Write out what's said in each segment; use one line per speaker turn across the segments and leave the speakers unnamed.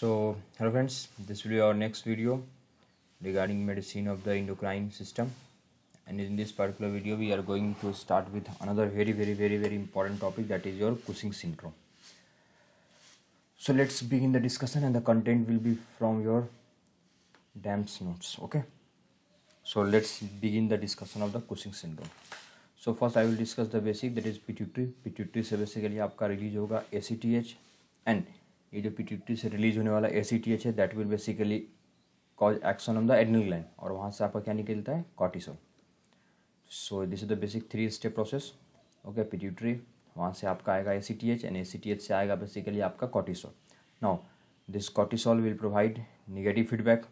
so hello friends this will be our next video regarding medicine of the endocrine system and in this particular video we are going to start with another very very very very important topic that is your cushing syndrome so let's begin the discussion and the content will be from your dams notes okay so let's begin the discussion of the cushing syndrome so first I will discuss the basic that is pituitary pituitary से basically आपका release होगा A C T H and ये जो PT से release होने वाला A C है that will basically cause action on the adrenal gland और वहाँ से आपका क्या निकलता है cortisol so this is the basic three step process okay pituitary वहाँ से आपका आएगा A C T H and A C T H से आएगा बेसिकली आपका cortisol now this cortisol will provide negative feedback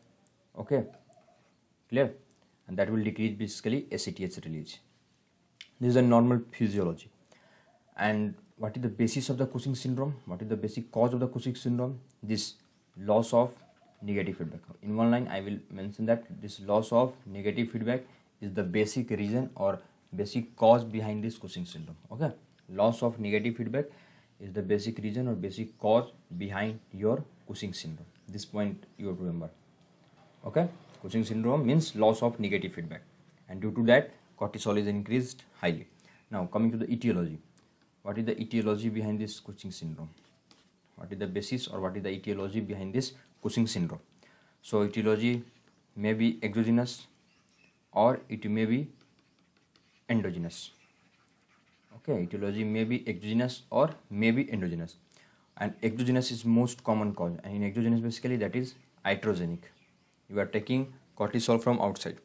okay clear and that will decrease basically A C T H release this is a normal physiology and what is the basis of the Cushing syndrome what is the basic cause of the Cushing syndrome this loss of negative feedback in one line I will mention that this loss of negative feedback is the basic reason or basic cause behind this Cushing syndrome okay loss of negative feedback is the basic reason or basic cause behind your Cushing syndrome this point you have to remember okay Cushing syndrome means loss of negative feedback and due to that cortisol is increased highly now coming to the etiology what is the etiology behind this Cushing syndrome? What is the basis or what is the etiology behind this Cushing syndrome? So etiology may be exogenous or it may be endogenous. Okay, etiology may be exogenous or may be endogenous. And exogenous is most common cause. And in exogenous basically that is iatrogenic. You are taking cortisol from outside.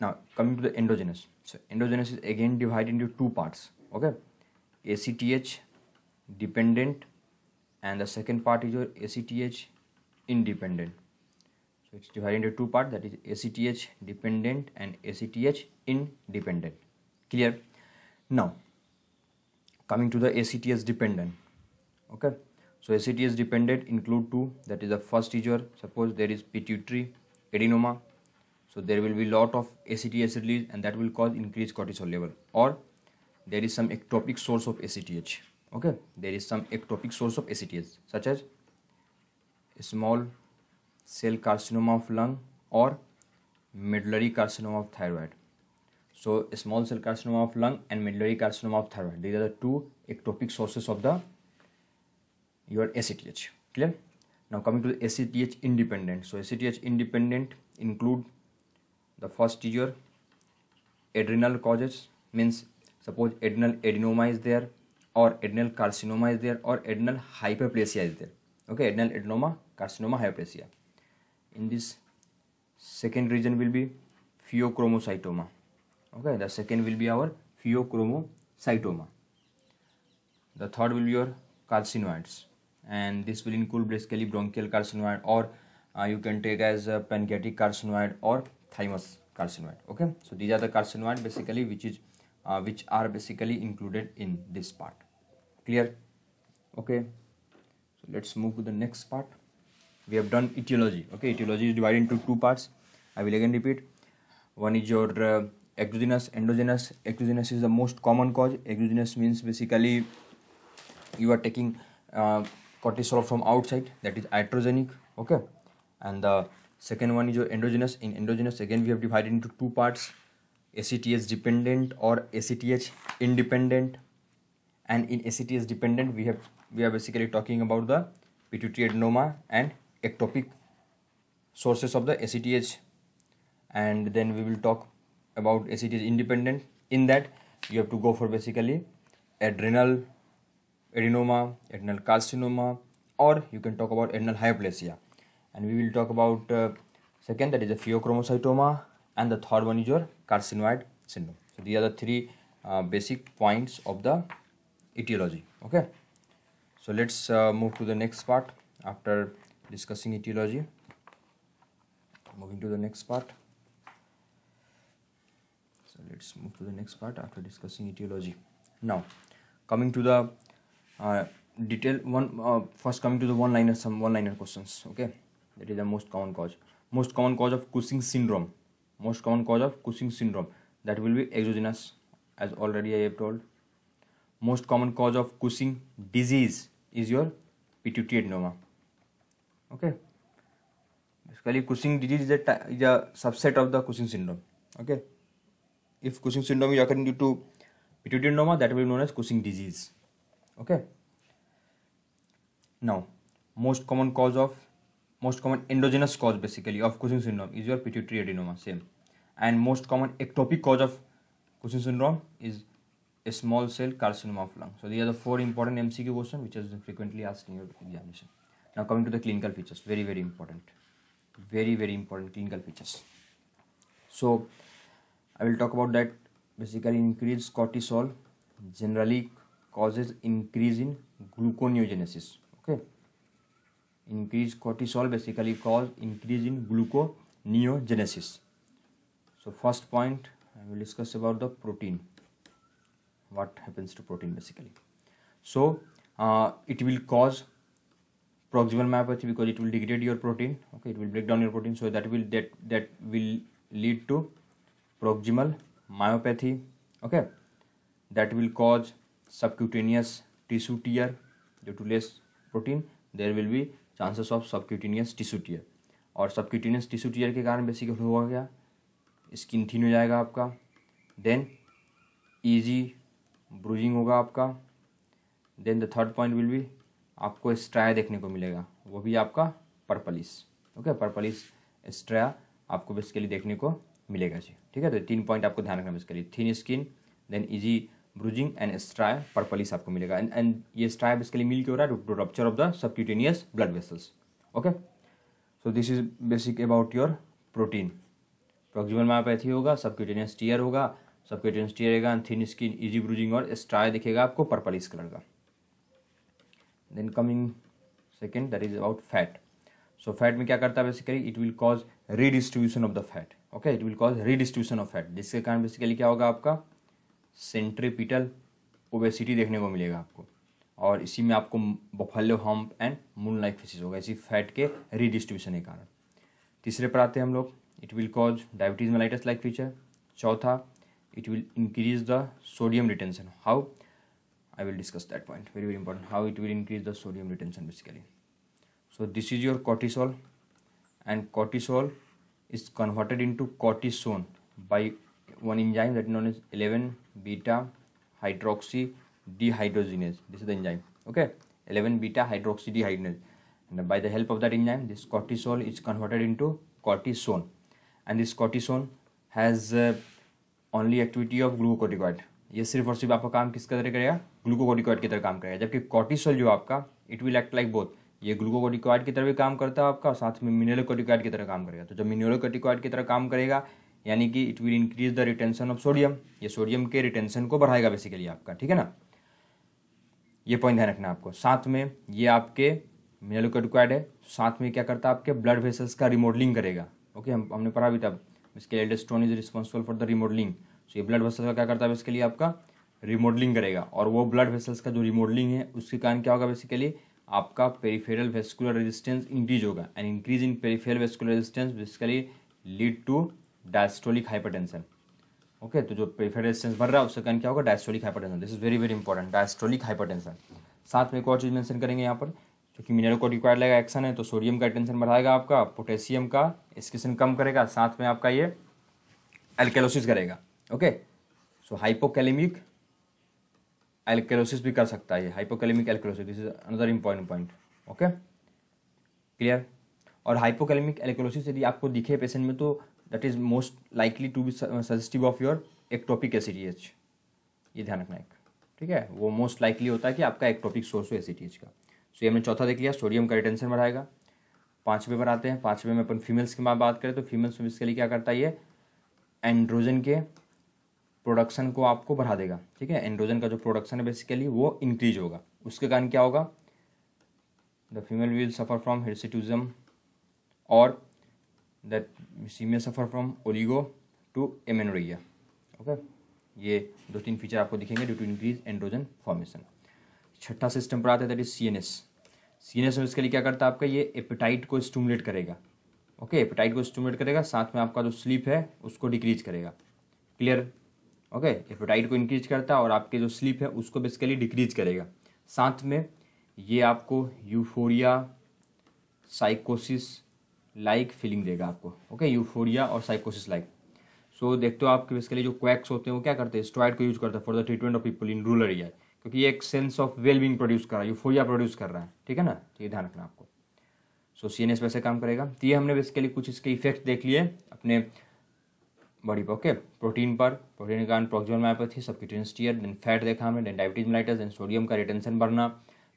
Now coming to the endogenous. So endogenous is again divided into two parts. Okay. ACTH dependent and the second part is your ACTH independent. So it's divided into two parts that is ACTH dependent and ACTH independent. Clear? Now coming to the ACTH dependent. Okay. So ACTH dependent include two that is the first is your suppose there is pituitary adenoma. So there will be lot of ACTH release and that will cause increased cortisol level or there is some ectopic source of ACTH okay there is some ectopic source of ACTH such as small cell carcinoma of lung or medullary carcinoma of thyroid so small cell carcinoma of lung and medullary carcinoma of thyroid these are the two ectopic sources of the your ACTH clear now coming to the ACTH independent so ACTH independent include the first is your adrenal causes means suppose adrenal adenoma is there और adrenal carcinoma is there और adrenal hyperplasia is there okay adrenal adenoma carcinoma hyperplasia in this second region will be pheochromocytoma okay the second will be our pheochromocytoma the third will be your carcinoids and this will include basically bronchial carcinoid और you can take as pancreatic carcinoid और thymus carcinoid okay so these are the carcinoid basically which is uh, which are basically included in this part clear okay so let's move to the next part we have done etiology okay etiology is divided into two parts i will again repeat one is your uh, exogenous endogenous exogenous is the most common cause exogenous means basically you are taking uh, cortisol from outside that is iatrogenic okay and the second one is your endogenous in endogenous again we have divided into two parts ACTH dependent or ACTH independent and in ACTH dependent we have we are basically talking about the pituitary adenoma and ectopic sources of the ACTH and then we will talk about ACTH independent in that you have to go for basically adrenal adenoma, adrenal carcinoma or you can talk about adrenal hyperplasia and we will talk about uh, second that is a pheochromocytoma and the third one is your carcinoid syndrome so these are the three uh, basic points of the etiology okay so let's uh, move to the next part after discussing etiology moving to the next part so let's move to the next part after discussing etiology now coming to the uh, detail one uh, first coming to the one liner some one liner questions okay that is the most common cause most common cause of cushing syndrome most common cause of cushing syndrome that will be exogenous as already i have told most common cause of cushing disease is your pituitary adenoma okay basically cushing disease is a, is a subset of the cushing syndrome okay if cushing syndrome is occurring due to pituitary adenoma that will be known as cushing disease okay now most common cause of most common endogenous cause basically of cushing syndrome is your pituitary adenoma same and most common ectopic cause of Cushing syndrome is a small cell carcinoma of lung. So these are the four important MCQ questions which has been frequently asked in your examination. Now coming to the clinical features, very very important, very very important clinical features. So I will talk about that. Basically, increased cortisol generally causes increase in gluconeogenesis. Okay, increased cortisol basically cause increase in gluconeogenesis. so first point i will discuss about the protein what happens to protein basically so uh, it will cause proximal myopathy because it will degrade your protein okay it will break down your protein so that will that that will lead to proximal myopathy okay that will cause subcutaneous tissue tear due to less protein there will be chances of subcutaneous tissue tear और subcutaneous tissue tear के कारण basically हुआ क्या skin थीन हो जाएगा आपका then easy bruising होगा आपका then the third point will भी आपको स्ट्राया देखने को मिलेगा वो भी आपका पर्पलिस ओके पर्पलिस स्ट्राया आपको बेसिकली देखने को मिलेगा जी ठीक है तो तीन पॉइंट आपको ध्यान रखना basically thin skin then easy bruising and striae purplish आपको मिलेगा एंड एंड ये स्ट्राय बेसिकली मिल क्यों रहा है rupture of the subcutaneous blood vessels okay so this is basic about your protein proximal myopathy होगा सबक्यूटेनियस टीयर होगा सबक्यूटेनियस टीयर रहेगा thin skin easy bruising और स्ट्राय दिखेगा आपको पर्पल इस कलर का then coming second that is about fat so fat में क्या करता है basically it will cause redistribution of the fat okay it will cause redistribution of fat जिसके कारण बेसिकली क्या होगा आपका सेंट्रीपिटल ओबेसिटी देखने को मिलेगा आपको और इसी में आपको buffalo hump and moon like facies होगा इसी फैट के रीडिस्ट्रीब्यूशन के कारण तीसरे पर आते हैं हम लोग it will cause diabetes mellitus like feature chautha it will increase the sodium retention how i will discuss that point very very important how it will increase the sodium retention basically so this is your cortisol and cortisol is converted into cortisone by one enzyme that is known as 11 beta hydroxy dehydrogenase this is the enzyme okay 11 beta hydroxy dehydrogenase and by the help of that enzyme this cortisol is converted into cortisone and this cortisone has only activity of glucocorticoid ये सिर्फ और सिर्फ आपका काम किसका तरह करेगा ग्लूकोकोटिकॉइड की तरह काम करेगा जबकि कॉटिसोल जो आपका it will act like both ये ग्लूकोकोटिकॉइड की तरह भी काम करता है आपका और साथ में मिनरलोकोटिकॉइड की तरह काम करेगा तो जब मिनरलोकोटिकॉइड की तरह काम करेगा यानी कि it will increase the retention of sodium ये सोडियम के रिटेंशन को बढ़ाएगा बेसिकली आपका ठीक है ना ये पॉइंट ध्यान रखना आपको साथ में ये आपके मिनरलोकोटिकॉइड है साथ में क्या करता है आपके ब्लड वेसल्स का रिमोडलिंग करेगा ओके हम हमने पढ़ा भी था इसके aldosterone is responsible for the remodelling so ये ब्लड वेसल्स का क्या करता है लिए आपका रिमोडलिंग करेगा और वो ब्लड वेसल्स का जो रिमोडलिंग है उसके कारण क्या होगा बेसिकली आपका पेरीफेरल वेस्कुलर रेजिस्टेंस इंक्रीज होगा and increase in peripheral vascular resistance basically lead to diastolic hypertension okay तो जो पेरीफेरल रेजिस्टेंस बढ़ रहा है उसके कारण क्या होगा diastolic hypertension this is very very important diastolic hypertension साथ में एक और चीज़ मेंशन करेंगे यहाँ पर क्योंकि मिनरल को रिक्वायर्ड लगेगा एक्शन है तो सोडियम का टेंशन बढ़ाएगा आपका पोटेशियम का एस्केशन कम करेगा साथ में आपका ये एल्केलोसिस करेगा ओके सो हाइपोकैलेमिक एल्केलोसिस भी कर सकता है hypokalemic alkalosis this is another important point okay clear और हाइपोकैलेमिक एल्केलोसिस यदि आपको दिखे पेशेंट में तो that is most likely to be suggestive of your ectopic ACTH ये ध्यान रखना एक ठीक है वो मोस्ट लाइकली होता है कि आपका एक्टोपिक सोर्स हो एसिडीएच का सो ये हमने चौथा देख लिया सोडियम का रिटेंशन बढ़ाएगा पाँचवें पर आते हैं पाँचवें में अपन फीमेल्स की बात करें तो फीमेल्स में इसके लिए क्या करता है ये एंड्रोजन के प्रोडक्शन को आपको बढ़ा देगा ठीक है एंड्रोजन का जो प्रोडक्शन है बेसिकली वो इंक्रीज होगा उसके कारण क्या होगा the female will suffer from hirsutism और that female suffer from oligo to amenorrhoea okay ये दो तीन फीचर आपको दिखेंगे due to increase androgen formation छठा सिस्टम पर आता है that is C N S C N S में इसके लिए क्या करता है आपका ये एपेटाइट को स्टूमुलेट करेगा ओके okay, एपेटाइट को स्टूमुलेट करेगा साथ में आपका जो स्लीप है उसको डिक्रीज करेगा क्लियर ओके एपेटाइट को इंक्रीज करता है और आपके जो स्लीप है उसको बेसिकली डिक्रीज करेगा साथ में ये आपको यूफोरिया साइकोसिस लाइक फीलिंग देगा आपको ओके यूफोरिया और साइकोसिस लाइक सो देखते हो आपके बेसिकली जो क्वैक्स होते हैं वो क्या करते हैं स्टॉइड को यूज करते हैं for the treatment of people in rural area क्योंकि ये एक सेंस ऑफ वेलबींग प्रोड्यूस कर रहा है यूफोरिया प्रोड्यूस कर रहा है ठीक है ना तो ये ध्यान रखना आपको सो सी एन एस वैसे काम करेगा तो ये हमने इसके लिए कुछ इसके इफेक्ट देख लिए अपने बॉडी पर ओके प्रोटीन पर प्रोटीन के कारण प्रोक्जोन मायोपैथी सबकी सबक्यूटेनिस्टियर देन फैट देखा हमने then diabetes mellitus then sodium का रिटेंशन बढ़ना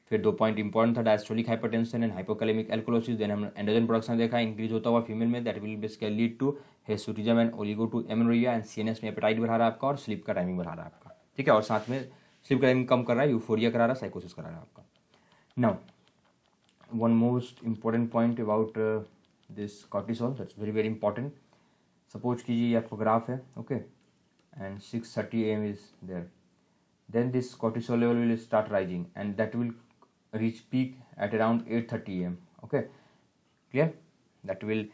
फिर दो पॉइंट इंपॉर्टेंट था diastolic hypertension and hypokalemic alkalosis then हमने एंडोजन प्रोडक्शन देखा इंक्रीज होता हुआ फीमेल में that will basically lead to hirsutism and oligo to amenorrhoea and C N S में एपेटाइट बढ़ा रहा है आपका और स्लीप का टाइमिंग बढ़ा रहा है आपका ठीक है और साथ में स्लिप क्राइम कम कर रहा है यूफोरिया करा रहा है साइकोसिस करा रहा है आपका now one most important point about this cortisol that's very very important suppose कीजिए आपको ग्राफ है okay and six thirty am is there then this cortisol level will start rising and that will reach peak at around eight thirty am okay clear that will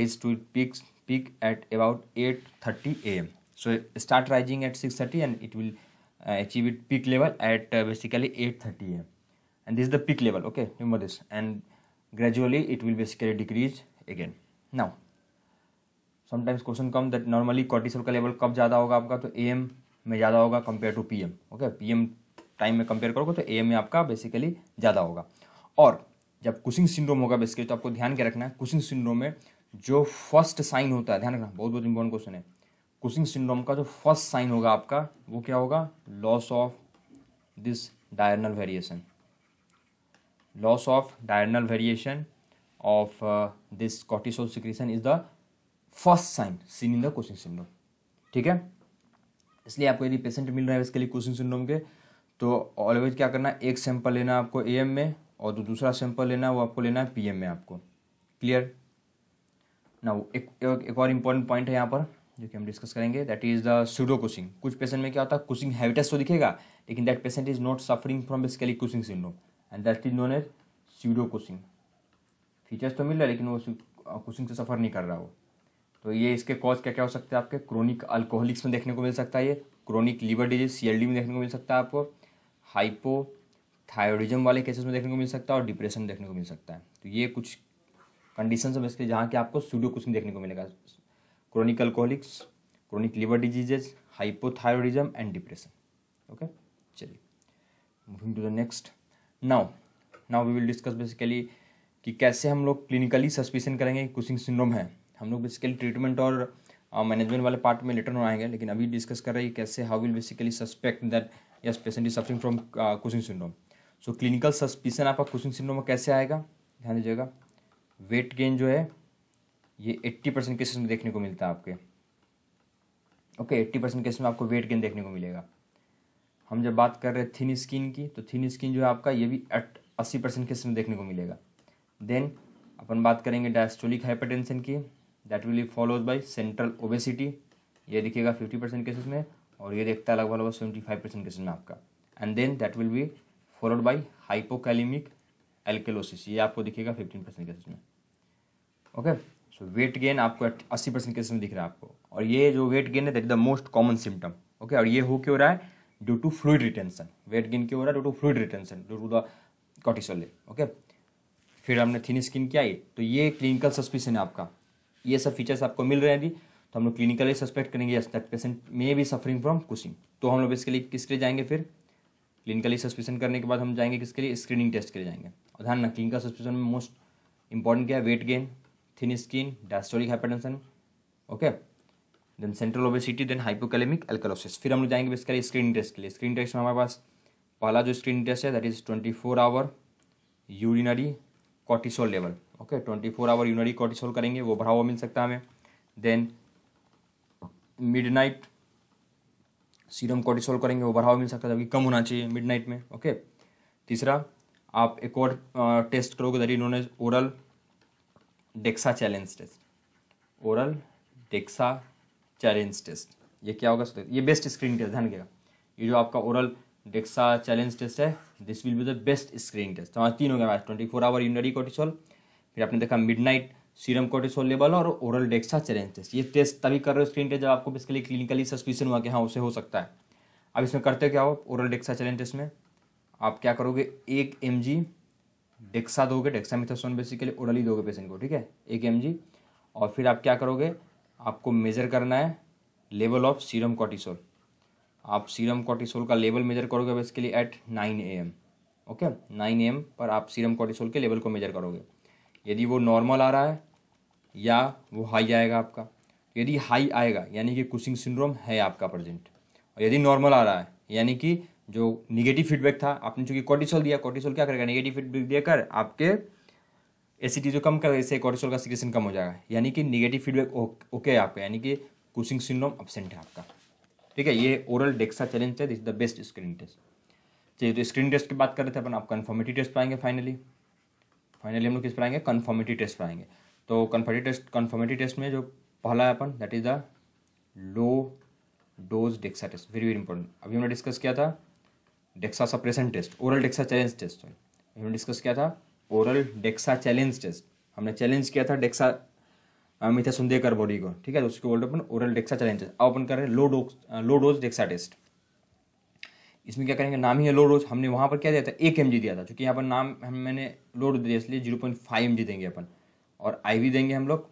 reach to peak peak at about eight thirty A M so start rising at six thirty and it will Uh, achieve its peak level at uh, basically 830 am and this is the peak level okay remember this and gradually it will basically decrease again now sometimes question come that normally cortisol का level कब ज़्यादा होगा आपका तो A M में ज़्यादा होगा compare to P M okay P time में कंपेयर करोगे तो ए एम में आपका बेसिकली ज़्यादा होगा और जब कुशिंग सिंड्रोम होगा बेसिकली तो आपको ध्यान के रखना है कुशिंग सिंड्रोम में जो फर्स्ट साइन होता है ध्यान रखना बहुत बहुत इंपॉर्टेंट क्वेश्चन है कुशिंग सिंड्रोम का जो फर्स्ट साइन होगा आपका वो क्या होगा loss of this diurnal variation loss of diurnal variation of this cortisol secretion is the first sign seen in the Cushing syndrome ठीक है इसलिए आपको यदि पेशेंट मिल रहा है इसके लिए कुशिंग सिंड्रोम के तो ऑलवेज क्या करना एक सैंपल लेना है आपको ए एम में और जो दूसरा सैंपल लेना है वो आपको लेना है पी एम में आपको क्लियर ना एक, एक, एक और इंपॉर्टेंट पॉइंट है यहाँ पर जो कि हम डिस्कस करेंगे that is the pseudo Cushing कुछ पेशेंट में क्या होता है कुशिंग हैबिटस तो दिखेगा लेकिन that patient is not suffering from basically Cushing syndrome and that is known as pseudo Cushing features तो मिल रहा है लेकिन वो कुशिंग से सफ़र नहीं कर रहा वो तो ये इसके कॉज क्या क्या हो सकते हैं आपके क्रोनिक अल्कोहलिक्स में देखने को मिल सकता है ये क्रोनिक लीवर डिजीज सी में देखने को मिल सकता है आपको हाइपो थायरॉयडिज्म वाले केसेस में देखने को मिल सकता है और डिप्रेशन देखने को मिल सकता है तो ये कुछ कंडीशन है इसके जहाँ कि आपको सूडो कुशिंग देखने को मिलेगा chronic alcoholics chronic liver diseases hypothyroidism and depression okay चलिए moving to the next now now we will discuss basically कि कैसे हम लोग क्लिनिकली सस्पिशन करेंगे कि कुशिंग सिंड्रोम है हम लोग बेसिकली ट्रीटमेंट और मैनेजमेंट uh, वाले पार्ट में लेटर आएंगे लेकिन अभी डिस्कस कर रहे हैं कैसे how will basically suspect that yes patient is suffering from Cushing syndrome so clinical suspicion आपका कुशिंग सिंड्रोम कैसे आएगा ध्यान दीजिएगा वेट गेन जो है ये 80 परसेंट केसेस में देखने को मिलता है आपके ओके एट्टी परसेंट केसेस में आपको वेट गेन देखने को मिलेगा हम जब बात कर रहे हैं थिन स्किन की तो थिन स्किन जो है आपका ये भी अस्सी परसेंट केसेस में देखने को मिलेगा देन अपन बात करेंगे डायस्टोलिक हाइपरटेंशन की that will be followed by central obesity ये दिखेगा फिफ्टी परसेंट केसेस में और ये देखता है लगभग लगभग सेवेंटी फाइव परसेंट केसेस में आपका and then that will be followed by hypokalemic alkalosis ये आपको दिखेगा फिफ्टीन परसेंट केसेस में okay okay? So weight gain आपको अस्सी परसेंट केस में दिख रहा है आपको और ये जो वेट गेन है that is the most common symptom okay और ये हो क्यों रहा है due to fluid retention weight gain क्यों हो रहा है due to fluid retention due to the cortisol okay फिर हमने थिन स्किन किया ये तो ये क्लिनिकल सस्पिशन है आपका ये सब फीचर्स आपको मिल रहे हैं जी तो हम लोग क्लिनिकली सस्पेक्ट करेंगे yes that patient may be suffering from Cushing तो हम लोग इसके लिए किसके लिए जाएंगे फिर क्लिनिकली सस्पेशन करने के बाद हम जाएंगे किसके लिए स्क्रीनिंग टेस्ट के लिए जाएंगे और ध्यान ना क्लिनिकल सस्पेशन में मोस्ट इंपॉर्टेंट क्या है weight gain thin skin, diastolic hypertension, okay then central obesity then hypokalemic alkalosis फिर हम लोग जाएंगे बेसिकली स्क्रीन टेस्ट के लिए स्क्रीन टेस्ट में हमारे पास पहला जो स्क्रीन टेस्ट है that is twenty four hour urinary cortisol level okay twenty four hour urinary cortisol करेंगे वो बढ़ावा मिल सकता है हमें then midnight serum cortisol करेंगे वो बढ़ावा मिल सकता है जबकि कम होना चाहिए मिड नाइट में ओके तीसरा आप एक और टेस्ट करोगे that is known as oral dexa challenge test oral dexa challenge test ये क्या होगा तो ये बेस्ट स्क्रीन टेस्ट ध्यान रखिएगा ये जो आपका ओरल डेक्सा चैलेंज टेस्ट है this will be the best screen test हमारा तीन हो गया twenty four hour urinary cortisol फिर आपने देखा नाइट सीरम कोटिसोल लेवल और ओरल डेक्सा चैलेंज टेस्ट ये टेस्ट तभी कर रहे हो स्क्रीन टेस्ट जब आपको बेसिकली क्लिनिकली सस्पिशन हुआ कि हाँ उसे हो सकता है अब इसमें करते क्या हो ओरल डेक्सा चैलेंज टेस्ट में आप क्या करोगे एक एम जी डेक्सा दोगे डेक्सामिथासोन बेसिकली उड़ली दोगे पेशेंट को ठीक है एक एम और फिर आप क्या करोगे आपको मेजर करना है लेवल ऑफ सीरम कॉटिसोल आप सीरम कॉटिसोल का लेवल मेजर करोगे basically at nine A M okay nine A M पर आप सीरम कॉटिसोल के लेवल को मेजर करोगे यदि वो नॉर्मल आ रहा है या वो हाई आएगा आपका यदि हाई आएगा यानी कि कुशिंग सिंड्रोम है आपका प्रेजेंट और यदि नॉर्मल आ रहा है यानी कि जो निगेटिव फीडबैक था आपने चूंकि कॉर्टिसोल दिया कॉर्टिसोल क्या करेगा निगेटिव फीडबैक देकर आपके एसिडी जो कम करेगा इससे कॉर्टिसोल का सिक्रेशन कम हो जाएगा यानी कि निगेटिव फीडबैक ओके है आपका यानी कि कुशिंग सिंड्रोम अपसेंट है आपका ठीक है ये ओरल डेक्सा चैलेंज है this the best screen test चलिए तो स्क्रीन टेस्ट की बात कर रहे थे अपन आप कन्फर्मिटी टेस्ट पाएंगे फाइनली फाइनली हम लोग किस पाएंगे कन्फर्मिटी टेस्ट पाएंगे तो कन्फर्मिटी टेस्ट कन्फर्मिटी टेस्ट में जो पहला है अपन that is the low dose dexa test very very important अभी हमने डिस्कस किया था dexa suppression test oral dexa challenge test हमने डिस्कस किया था ओरल डेक्सा चैलेंज टेस्ट हमने चैलेंज किया था डेक्सा मिथा सुंदेकर बॉडी को ठीक है तो उसके बोल अपन ओरल डेक्सा चैलेंज टेस्ट अब अपन कर रहे हैं low dose low dose dexa test इसमें क्या करेंगे नाम ही है लो डोज हमने वहाँ पर क्या दिया था एक एम दिया था चूँकि यहाँ पर नाम हम मैंने लो डोज दिया इसलिए जीरो पॉइंट फाइव एम देंगे अपन और आई देंगे हम लोग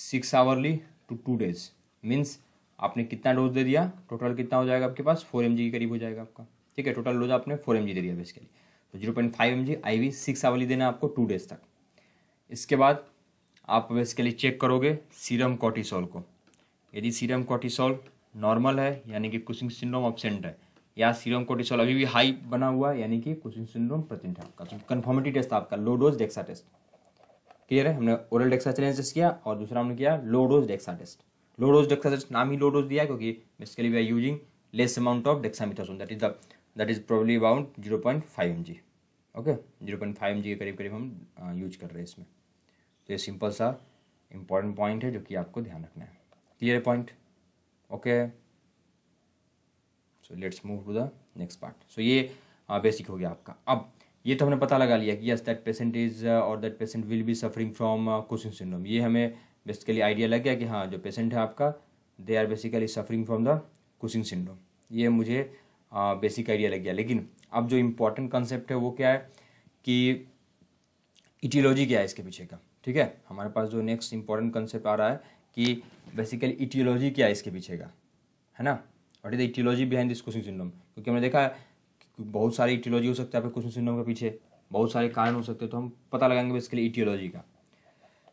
six hourly to two days means आपने कितना डोज दे दिया टोटल कितना हो जाएगा आपके पास फोर एम के करीब हो जाएगा आपका ठीक है टोटल डोज आपने फोर एम दे दिया बेसिकली तो zero point five M G I V six hourly देना आपको टू डेज तक इसके बाद आप बेसिकली चेक करोगे सीरम कॉटिसोल को यदि सीरम कॉटिसोल नॉर्मल है यानी कि कुशिंग सिंड्रोम ऑब्सेंट है या सीरम कोटिसोल अभी भी हाई बना हुआ है यानी कि कुशिंग सिंड्रोम प्रेजेंट है आपका तो कन्फर्मिटी टेस्ट आपका low dose dexa test clear है हमने ओरल डेक्सा चैलेंज टेस्ट किया और दूसरा हमने किया low dose dexa test low dose dexa test नाम ही लो डोज दिया क्योंकि basically we are using less amount of dexamethasone that is the that is probably about zero point five M G okay zero point five M G के करीब करीब हम use कर रहे हैं इसमें तो ये सिंपल सा इंपॉर्टेंट पॉइंट है जो कि आपको ध्यान रखना है clear point okay so let's move to the next part so ये बेसिक हो गया आपका अब ये तो हमने पता लगा लिया कि यस दैट पेशेंट इज और that patient will be suffering from Cushing syndrome ये हमें बेसिकली आइडिया लग गया कि हाँ जो पेशेंट है आपका they are basically suffering from the Cushing syndrome ये मुझे बेसिक आइडिया लग गया लेकिन अब जो इम्पोर्टेंट कंसेप्ट है वो क्या है कि इटियोलॉजी क्या है इसके पीछे का ठीक है हमारे पास जो नेक्स्ट इंपॉर्टेंट कंसेप्ट आ रहा है कि बेसिकली इटियोलॉजी क्या है इसके पीछे का है ना what is the aetiology behind this question syndrome क्योंकि हमने देखा है बहुत सारी इटियोलॉजी हो सकता है क्वेश्चन सिंड्रोम के पीछे बहुत सारे कारण हो सकते हैं तो हम पता लगाएंगे बेसिकली इटियोलॉजी का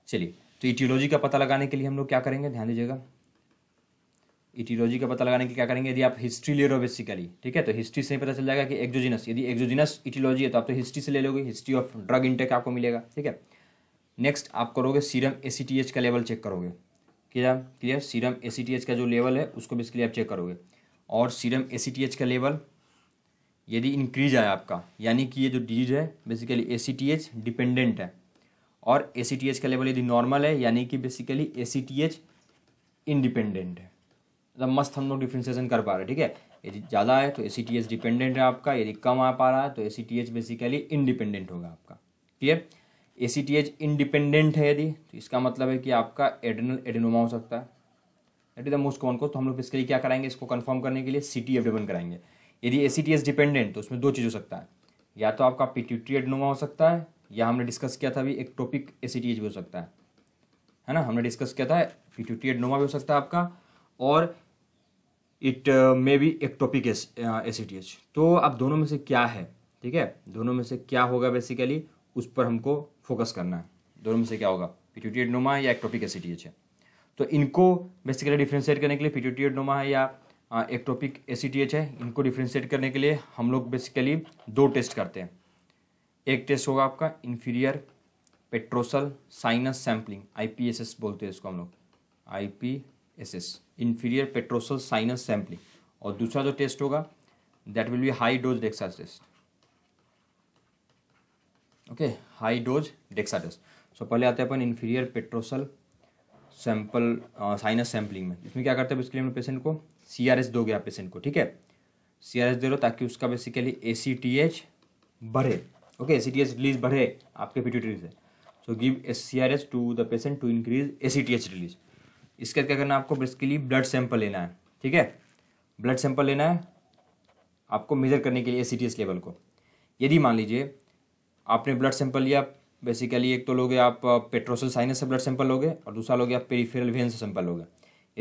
चलिए तो इटियोलॉजी का पता लगाने के लिए हम लोग क्या करेंगे ध्यान दीजिएगा इटीलॉजी का पता लगाने के क्या करेंगे यदि आप हिस्ट्री ले रहे हो बेसिकली ठीक है तो हिस्ट्री से ही पता चल जाएगा कि एक्जोजिनस यदि एक्जोजिनस इटीलॉजी है तो आप तो हिस्ट्री से ले लोगे हिस्ट्री ऑफ ड्रग इंटेक आपको मिलेगा ठीक है नेक्स्ट आप करोगे सीरम ए का लेवल चेक करोगे क्या क्लियर सीरम ए का जो लेवल है उसको बेसिकली आप चेक करोगे और सीरम ए का लेवल यदि इंक्रीज आया आपका यानी कि ये जो डिजीज है बेसिकली ए डिपेंडेंट है और ए का लेवल यदि नॉर्मल है यानी कि बेसिकली ए इनडिपेंडेंट है मतलब मस्त हम लोग डिफ्रेंसिएशन कर पा रहे ठीक है यदि ज़्यादा है तो A C T H dependent है आपका यदि कम आ पा रहा है तो A C T H basically independent होगा आपका ठीक है A C T H independent है यदि तो इसका मतलब है कि आपका एडनल एडिनोमा हो सकता है एट द मोस्ट कॉमन को तो हम लोग इसके लिए क्या कराएंगे इसको कन्फर्म करने के लिए सी टी एफ डी कराएंगे यदि A C T S dependent तो उसमें दो चीज़ हो सकता है या तो आपका पिट्यूटरी एडनोमा हो सकता है या हमने डिस्कस किया था अभी एक topic A C T H भी हो सकता है है ना हमने डिस्कस किया था पिट्यूटरी एडनोमा भी हो सकता है आपका और it may be ectopic ACTH तो अब दोनों में से क्या है ठीक है दोनों में से क्या होगा बेसिकली उस पर हमको फोकस करना है दोनों में से क्या होगा पिट्यूटी एडनोमा या एक्टोपिक एसिडीएच है तो इनको बेसिकली डिफ्रेंशिएट करने के लिए पिट्यूटी है या एक्टोपिक uh, एसिडीएच है इनको डिफ्रेंशिएट करने के लिए हम लोग बेसिकली दो टेस्ट करते हैं एक टेस्ट होगा आपका इन्फीरियर पेट्रोसल साइनस सैम्पलिंग एस बोलते हैं इसको हम लोग IPSS inferior petrosal sinus sampling और दूसरा जो टेस्ट होगा that will be high dose dexa test okay high dose dexa test so पहले आते हैं अपन inferior petrosal sample sinus sampling में इसमें क्या करते हैं इसके लिए पेशेंट को सी आर एस दोगे आप पेशेंट को ठीक है सी आर एस दे दो ताकि उसका basically A C T H बढ़े okay A C T H release बढ़े आपके पीटी से so give S C R S to the patient to increase A C T H release इसके क्या करना है आपको इसके लिए ब्लड सैंपल लेना है ठीक है ब्लड सैंपल लेना है आपको मेज़र करने के लिए एस लेवल को यदि मान लीजिए आपने ब्लड सैंपल लिया बेसिकली एक तो लोगे आप पेट्रोसल साइनस से ब्लड सैंपल लोगे और दूसरा लोगे आप पेरीफेरल वेन से सैंपल लोगे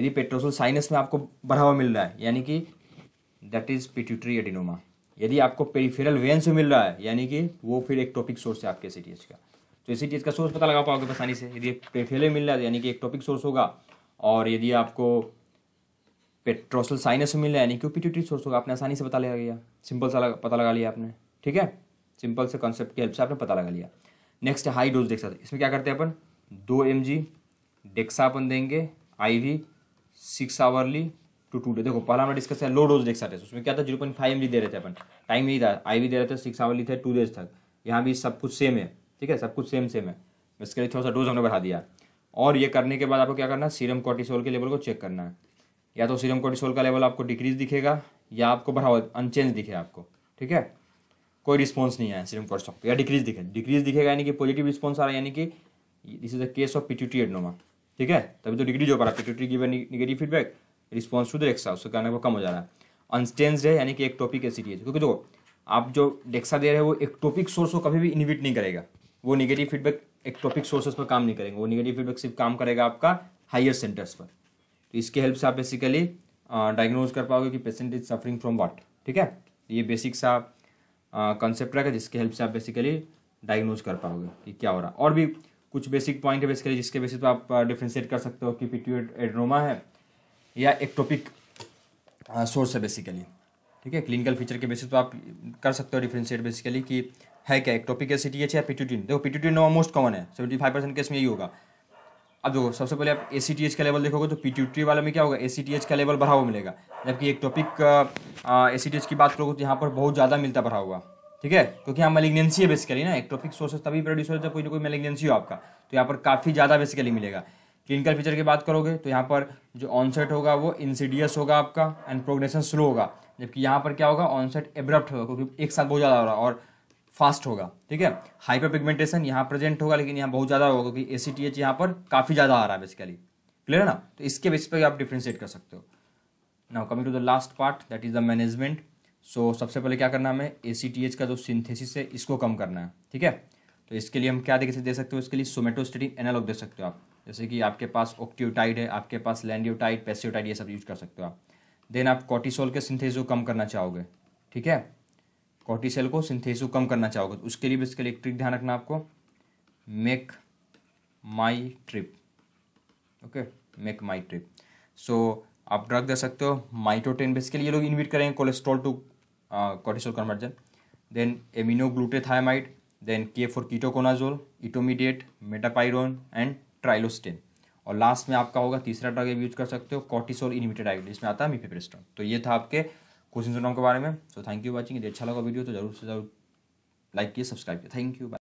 यदि पेट्रोसल साइनस में आपको बढ़ावा मिल रहा है यानी कि दैट इज़ पिट्यूटरी एडिनोमा यदि आपको पेरीफेरल वेन से मिल रहा है यानी कि वो फिर एक टॉपिक सोर्स है आपके एसीटीएस का तो एसीटीएस का सोर्स पता लगा पाओगे आसानी से यदि पेरीफेरल मिल रहा है यानी कि एक टॉपिक सोर्स होगा और यदि आपको पेट्रोसल साइनस मिल रहा है यानी कि पीट्यूटरी सोर्स होगा आपने आसानी से पता लगा लिया सिंपल सा पता लगा लिया आपने ठीक है सिंपल से कॉन्सेप्ट की हेल्प से आपने पता लगा लिया नेक्स्ट हाई डोज डेक्सा इसमें क्या करते हैं अपन दो एम जी डेक्सा अपन देंगे I V six hourly to two day देखो पहला हमने डिस्कस किया लो डोज डेक्सा टेस्ट उसमें क्या था zero point five M G दे रहे थे अपन टाइम यही था आई वी दे रहे थे सिक्स आवरली थे टू डेज तक यहाँ भी सब कुछ सेम है ठीक है सब कुछ सेम सेम है इसके लिए थोड़ा सा डोज हमने बढ़ा दिया और ये करने के बाद आपको क्या करना है सीरम कॉर्टिसोल के लेवल को चेक करना है या तो सीरम कॉर्टिसोल का लेवल आपको डिक्रीज दिखेगा या आपको बढ़ावा अनचेंज दिखे आपको ठीक है कोई रिस्पॉन्स नहीं आया सीरम कॉर्टिसोल या डिक्रीज दिखे डिक्रीज दिखेगा यानी कि पॉजिटिव रिस्पॉन्स आ रहा है यानी कि this is the case of pituitary adenoma ठीक है तभी तो डिक्रीज हो पा रहा है pituitary given negative feedback response to the dexa उसके कारण वो कम हो जा रहा है अनस्टेंज है यानी कि एक टॉपिक ऐसी है क्योंकि देखो आप जो डेक्सा दे रहे हो वो एक टॉपिक सोर्स को कभी भी इनिविट नहीं करेगा वो निगेटिव फीडबैक एक्टोपिक सोर्सेस पर काम नहीं करेंगे वो निगेटिव फीडबैक सिर्फ काम करेगा आपका हाइयर सेंटर्स पर तो इसके हेल्प से आप बेसिकली डायग्नोज कर पाओगे कि patient is suffering from what ठीक है ये बेसिक सा कॉन्सेप्ट रहेगा जिसके हेल्प से आप बेसिकली डायग्नोज कर पाओगे कि क्या हो रहा और भी कुछ बेसिक पॉइंट है बेसिकली जिसके बेसिस पर आप डिफ्रेंशिएट कर सकते हो कि पिट्यूट एड्रोमा है या एक्टोपिक सोर्स है बेसिकली ठीक है क्लिनिकल फीचर के बेसिस पर आप कर सकते हो डिफ्रेंशिएट बेसिकली कि है क्या एक टॉपिक अच्छा, है या पीट्यूटिन देखो पीट्यूटिन नोवा मोस्ट कॉमन है सेवेंटी फाइव परसेंट केस में यही होगा अब देखो सबसे पहले आप ए सी टी एच का लेवल देखोगे तो पी वाले में क्या होगा ए सी टी एच का लेवल बढ़ा हुआ मिलेगा जबकि एक topic A C T H की बात करोगे तो यहाँ पर बहुत ज़्यादा मिलता बढ़ा हुआ ठीक है क्योंकि यहाँ मेलिग्नेंसी है बेसिकली ना एक टॉपिक सोर्सेस तभी प्रोड्यूस हो जब कोई ना कोई मेलिग्नेंसी हो आपका तो यहाँ पर काफ़ी ज़्यादा बेसिकली मिलेगा क्लिनिकल फीचर की बात करोगे तो यहाँ पर जो ऑनसेट होगा वो इंसिडियस होगा आपका एंड प्रोग्रेशन स्लो होगा जबकि यहाँ पर क्या होगा ऑनसेट एब्रप्ट होगा क्योंकि एक साथ बहुत ज़्यादा हो रहा है और फास्ट होगा ठीक है हाइपर पिगमेंटेशन यहाँ प्रेजेंट होगा लेकिन यहाँ बहुत ज़्यादा होगा क्योंकि ए सी टी एच यहाँ पर काफ़ी ज़्यादा आ रहा है बेसिकली क्लियर है ना तो इसके बेस पर आप डिफ्रेंशिएट कर सकते हो now coming to the last part that is the management so सबसे पहले क्या करना हमें ए सी टी एच का जो सिंथेसिस है इसको कम करना है ठीक है तो इसके लिए हम क्या देख दे सकते हो इसके लिए सोमेटोस्टेटिन एनालॉग दे सकते हो आप जैसे कि आपके पास ऑक्टियोटाइड है आपके पास लैंडियोटाइड पेसियोटाइड ये सब यूज कर सकते हो आप देन आप कॉर्टिसोल के सिंथेसिस को कम करना चाहोगे ठीक है कॉर्टिसल को सिंथेसो कम करना चाहोगे तो उसके लिए बेसिकली लिए एक ट्रिक ध्यान रखना आपको make my trip okay make my trip so आप ड्रग दे सकते हो माइटोटेन बेसिकली ये लोग इन्विट करेंगे cholesterol to cortisol conversion then amino glutethimide then K for ketoconazole etomidate metyrapone and trilostane और लास्ट में आपका होगा तीसरा ड्रग यूज कर सकते हो कॉर्टिसोल इनविटेड आइड जिसमें आता है मिफेप्रेस्टोन तो ये था आपके क्वेश्चन सुनाओ के बारे में तो थैंक यू वॉचिंग यदि अच्छा लगा वीडियो तो जरूर से जरूर लाइक किए सब्सक्राइब किए थैंक यू